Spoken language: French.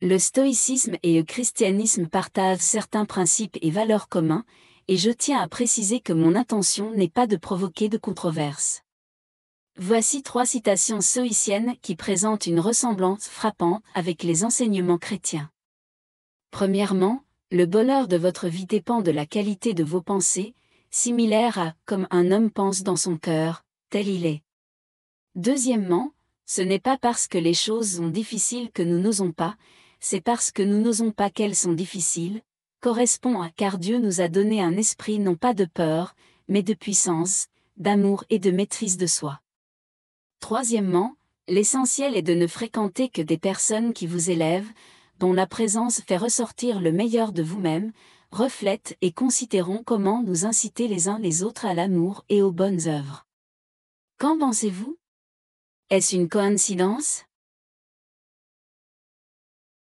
Le stoïcisme et le christianisme partagent certains principes et valeurs communs, et je tiens à préciser que mon intention n'est pas de provoquer de controverses. Voici trois citations stoïciennes qui présentent une ressemblance frappante avec les enseignements chrétiens. Premièrement, le bonheur de votre vie dépend de la qualité de vos pensées, similaire à comme un homme pense dans son cœur, tel il est. Deuxièmement, ce n'est pas parce que les choses sont difficiles que nous n'osons pas, c'est parce que nous n'osons pas qu'elles sont difficiles, correspond à car Dieu nous a donné un esprit non pas de peur, mais de puissance, d'amour et de maîtrise de soi. Troisièmement, l'essentiel est de ne fréquenter que des personnes qui vous élèvent, dont la présence fait ressortir le meilleur de vous-même, reflète et considérons comment nous inciter les uns les autres à l'amour et aux bonnes œuvres. Qu'en pensez-vous Est-ce une coïncidence